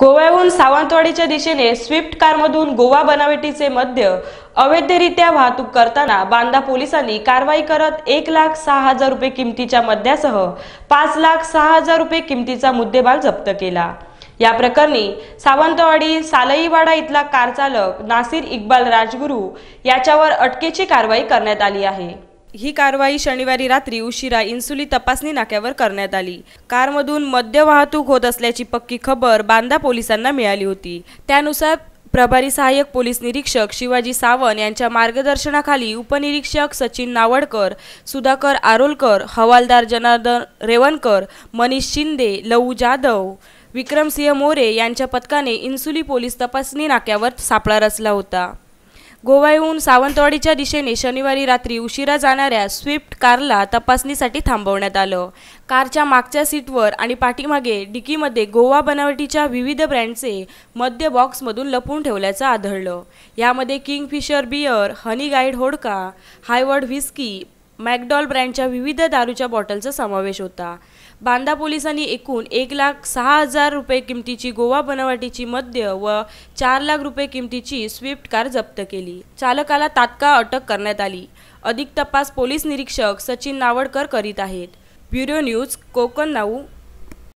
गोव्याहून सावंतवाडीच्या दिशेने स्विफ्ट कारमधून गोवा बनावटीचे मद्य अवैधरित्या वाहतूक करताना बांदा पोलिसांनी कारवाई करत एक लाख सहा हजार रुपये किमतीच्या मद्यासह पाच लाख सहा हजार रुपये किमतीचा मुद्देमाल जप्त केला या प्रकरणी सावंतवाडी सालईवाडा इथला कारचालक नासिर इक्बाल राजगुरू याच्यावर अटकेची कारवाई करण्यात आली आहे ही कारवाई शनिवारी रात्री उशिरा इन्सुली तपासणी नाक्यावर करण्यात आली कारमधून मद्य वाहतूक होत असल्याची पक्की खबर बांदा पोलिसांना मिळाली होती त्यानुसार प्रभारी सहाय्यक पोलीस निरीक्षक शिवाजी सावंत यांच्या मार्गदर्शनाखाली उपनिरीक्षक सचिन नावडकर सुधाकर आरोलकर हवालदार जनार्दन रेवणकर मनीष शिंदे लवू जाधव विक्रमसिंह मोरे यांच्या पथकाने इन्सुली पोलीस तपासणी नाक्यावर सापळा रचला होता गोव्याहून सावंतवाडीच्या दिशेने शनिवारी रात्री उशिरा जाणाऱ्या स्विफ्ट कारला तपासणीसाठी थांबवण्यात आलं कारच्या मागच्या सीटवर आणि पाठीमागे डिकीमध्ये गोवा बनावटीच्या विविध ब्रँडचे मद्य बॉक्समधून लपवून ठेवल्याचं आढळलं यामध्ये किंगफिशर बियर हनी गाईड होडका हायवर्ड व्हिस्की मॅकडॉल ब्रँडच्या विविध दारूच्या बॉटलचा समावेश होता बांदा पोलिसांनी एकूण एक लाख सहा हजार रुपये किमतीची गोवा बनावटीची मद्य व चार लाख रुपये किमतीची स्विफ्ट कार जप्त केली चालकाला तात्काळ अटक करण्यात आली अधिक तपास पोलीस निरीक्षक सचिन नावडकर करीत आहेत ब्युरो न्यूज कोकण नाऊ